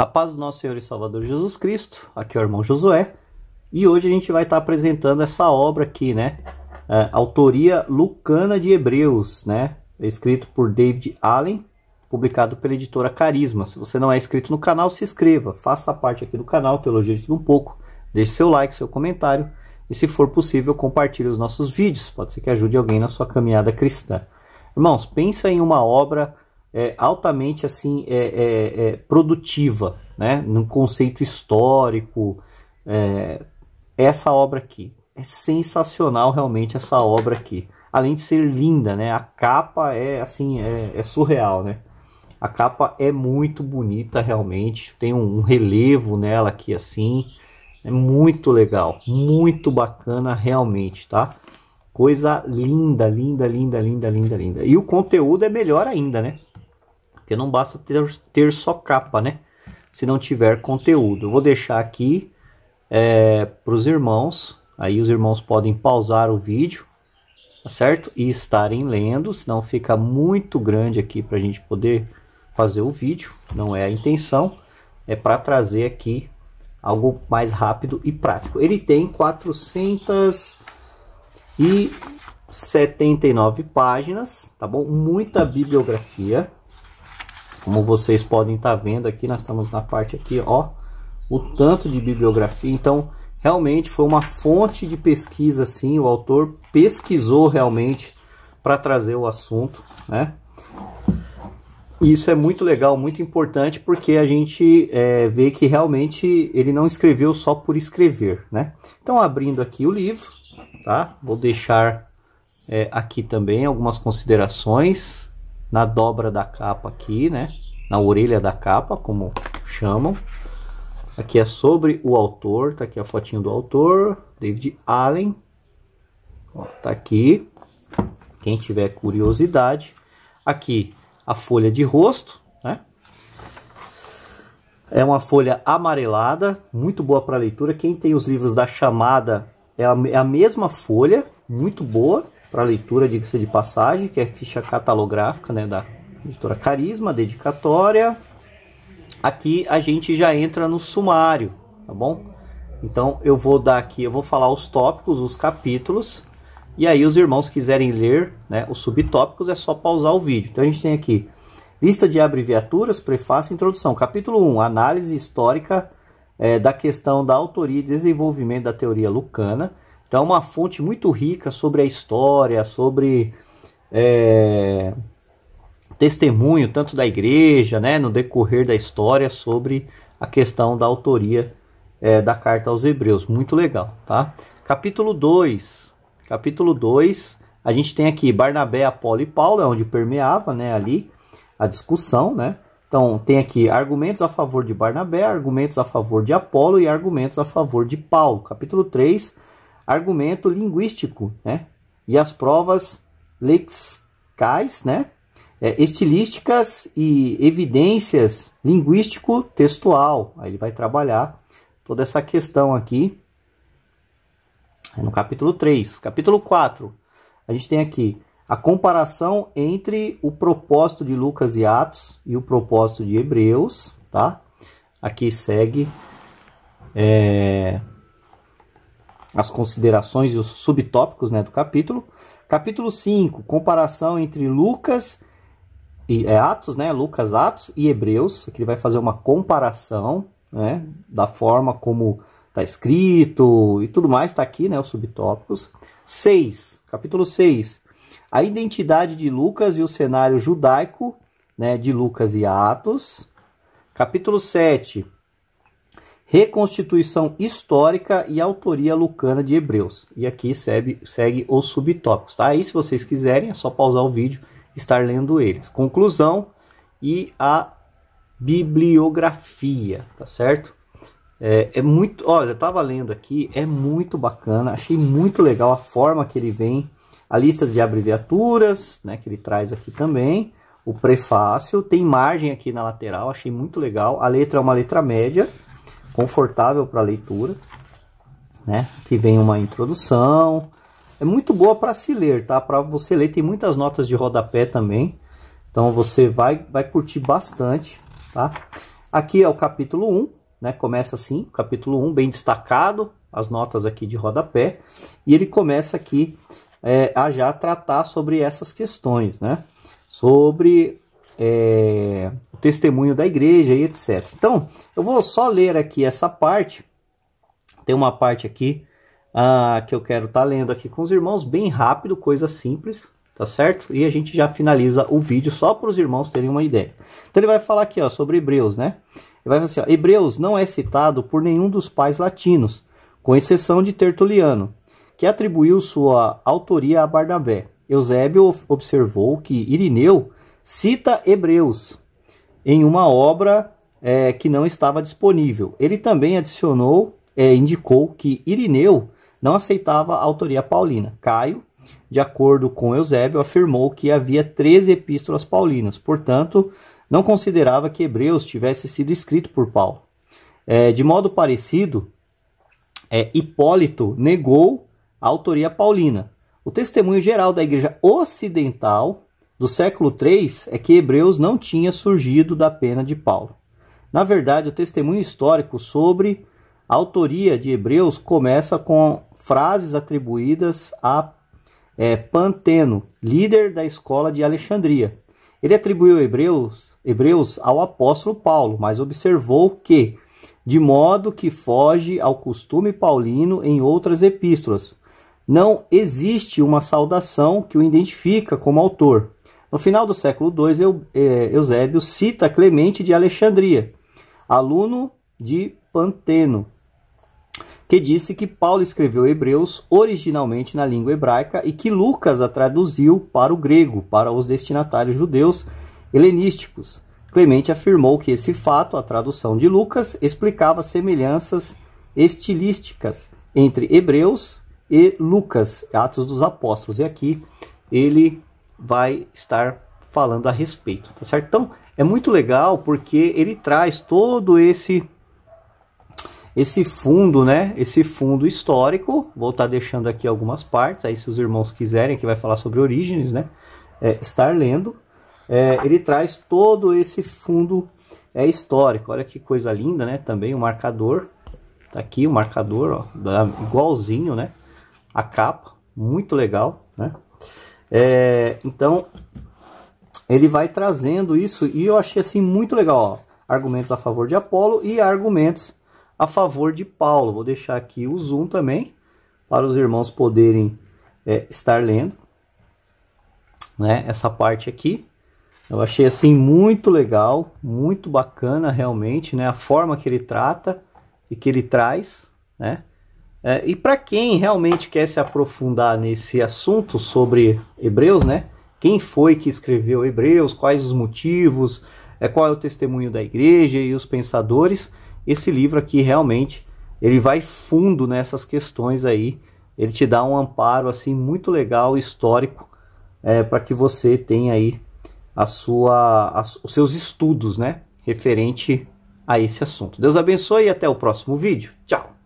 A paz do nosso Senhor e Salvador Jesus Cristo, aqui é o irmão Josué, e hoje a gente vai estar apresentando essa obra aqui, né? É, autoria Lucana de Hebreus, né? Escrito por David Allen, publicado pela editora Carisma. Se você não é inscrito no canal, se inscreva, faça parte aqui do canal, Teologia de Tudo Um Pouco, deixe seu like, seu comentário, e se for possível, compartilhe os nossos vídeos, pode ser que ajude alguém na sua caminhada cristã. Irmãos, pensa em uma obra é, altamente assim é, é, é, produtiva, né? num conceito histórico. É, essa obra aqui é sensacional, realmente essa obra aqui. Além de ser linda, né? A capa é assim é, é surreal, né? A capa é muito bonita, realmente. Tem um relevo nela aqui assim. É muito legal, muito bacana realmente, tá? Coisa linda, linda, linda, linda, linda, linda. E o conteúdo é melhor ainda, né? Porque não basta ter, ter só capa, né? Se não tiver conteúdo. Eu vou deixar aqui é, para os irmãos. Aí os irmãos podem pausar o vídeo, tá certo? E estarem lendo, senão fica muito grande aqui para a gente poder fazer o vídeo. Não é a intenção, é para trazer aqui algo mais rápido e prático. Ele tem 479 páginas, tá bom? Muita bibliografia. Como vocês podem estar tá vendo aqui, nós estamos na parte aqui, ó, o tanto de bibliografia. Então, realmente foi uma fonte de pesquisa, assim. o autor pesquisou realmente para trazer o assunto, né? E isso é muito legal, muito importante, porque a gente é, vê que realmente ele não escreveu só por escrever, né? Então, abrindo aqui o livro, tá? Vou deixar é, aqui também algumas considerações, na dobra da capa aqui, né? Na orelha da capa, como chamam. Aqui é sobre o autor, tá aqui a fotinho do autor, David Allen. Ó, tá aqui. Quem tiver curiosidade. Aqui a folha de rosto, né? É uma folha amarelada, muito boa para leitura. Quem tem os livros da chamada é a, é a mesma folha, muito boa para leitura, diga-se de passagem, que é ficha catalográfica né, da editora Carisma, dedicatória. Aqui a gente já entra no sumário, tá bom? Então eu vou dar aqui, eu vou falar os tópicos, os capítulos, e aí os irmãos quiserem ler né, os subtópicos, é só pausar o vídeo. Então a gente tem aqui lista de abreviaturas, prefácio e introdução. Capítulo 1, análise histórica é, da questão da autoria e desenvolvimento da teoria lucana. Então é uma fonte muito rica sobre a história, sobre é, testemunho tanto da igreja, né, no decorrer da história sobre a questão da autoria é, da carta aos Hebreus. Muito legal, tá? Capítulo 2. Capítulo 2, a gente tem aqui Barnabé, Apolo e Paulo, é onde permeava, né, ali a discussão, né? Então, tem aqui argumentos a favor de Barnabé, argumentos a favor de Apolo e argumentos a favor de Paulo. Capítulo 3, argumento linguístico, né? E as provas lexicais, né? É, estilísticas e evidências linguístico-textual. Aí ele vai trabalhar toda essa questão aqui é no capítulo 3. Capítulo 4, a gente tem aqui a comparação entre o propósito de Lucas e Atos e o propósito de Hebreus, tá? Aqui segue é, as considerações e os subtópicos né, do capítulo. Capítulo 5, comparação entre Lucas e é, Atos, né? Lucas, Atos e Hebreus. Aqui ele vai fazer uma comparação né, da forma como está escrito e tudo mais, está aqui, né? Os subtópicos. 6, capítulo 6, a identidade de Lucas e o cenário judaico né, de Lucas e Atos. Capítulo 7, reconstituição histórica e autoria lucana de Hebreus. E aqui segue, segue os subtópicos, tá? Aí, se vocês quiserem, é só pausar o vídeo e estar lendo eles. Conclusão e a bibliografia, tá certo? É, é muito, olha, eu estava lendo aqui, é muito bacana, achei muito legal a forma que ele vem, a lista de abreviaturas, né, que ele traz aqui também, o prefácio, tem margem aqui na lateral, achei muito legal, a letra é uma letra média, confortável para leitura, né? Que vem uma introdução. É muito boa para se ler, tá? Para você ler, tem muitas notas de rodapé também. Então você vai, vai curtir bastante, tá? Aqui é o capítulo 1, né? Começa assim, capítulo 1, bem destacado, as notas aqui de rodapé. E ele começa aqui é, a já tratar sobre essas questões, né? Sobre é, testemunho da igreja e etc. Então, eu vou só ler aqui essa parte. Tem uma parte aqui ah, que eu quero estar tá lendo aqui com os irmãos, bem rápido, coisa simples, tá certo? E a gente já finaliza o vídeo só para os irmãos terem uma ideia. Então ele vai falar aqui ó, sobre Hebreus, né? Ele vai falar assim: ó, Hebreus não é citado por nenhum dos pais latinos, com exceção de Tertuliano, que atribuiu sua autoria a Barnabé. Eusébio observou que Irineu cita Hebreus em uma obra é, que não estava disponível. Ele também adicionou, é, indicou que Irineu não aceitava a autoria paulina. Caio, de acordo com Eusébio, afirmou que havia 13 epístolas paulinas, portanto, não considerava que Hebreus tivesse sido escrito por Paulo. É, de modo parecido, é, Hipólito negou a autoria paulina. O testemunho geral da Igreja Ocidental do século III é que Hebreus não tinha surgido da pena de Paulo. Na verdade, o testemunho histórico sobre a autoria de Hebreus começa com frases atribuídas a é, Panteno, líder da escola de Alexandria. Ele atribuiu Hebreus, Hebreus ao apóstolo Paulo, mas observou que, de modo que foge ao costume paulino em outras epístolas, não existe uma saudação que o identifica como autor. No final do século II, é, Eusébio cita Clemente de Alexandria, aluno de Panteno, que disse que Paulo escreveu Hebreus originalmente na língua hebraica e que Lucas a traduziu para o grego, para os destinatários judeus helenísticos. Clemente afirmou que esse fato, a tradução de Lucas, explicava semelhanças estilísticas entre Hebreus e Lucas, Atos dos Apóstolos. E aqui ele vai estar falando a respeito, tá certo? Então, é muito legal porque ele traz todo esse esse fundo, né? Esse fundo histórico. Vou estar tá deixando aqui algumas partes, aí se os irmãos quiserem, que vai falar sobre origens, né? É, estar lendo. É, ele traz todo esse fundo é, histórico. Olha que coisa linda, né? Também o um marcador. Tá aqui o um marcador, ó, igualzinho, né? A capa, muito legal, né? É, então, ele vai trazendo isso e eu achei assim muito legal. Ó, argumentos a favor de Apolo e argumentos a favor de Paulo. Vou deixar aqui o zoom também para os irmãos poderem é, estar lendo né, essa parte aqui. Eu achei assim muito legal, muito bacana realmente, né, a forma que ele trata e que ele traz, né? É, e para quem realmente quer se aprofundar nesse assunto sobre Hebreus, né? Quem foi que escreveu Hebreus? Quais os motivos? É, qual é o testemunho da igreja e os pensadores? Esse livro aqui realmente ele vai fundo nessas questões aí. Ele te dá um amparo assim muito legal, histórico, é, para que você tenha aí a sua, a, os seus estudos, né? Referente a esse assunto. Deus abençoe e até o próximo vídeo. Tchau!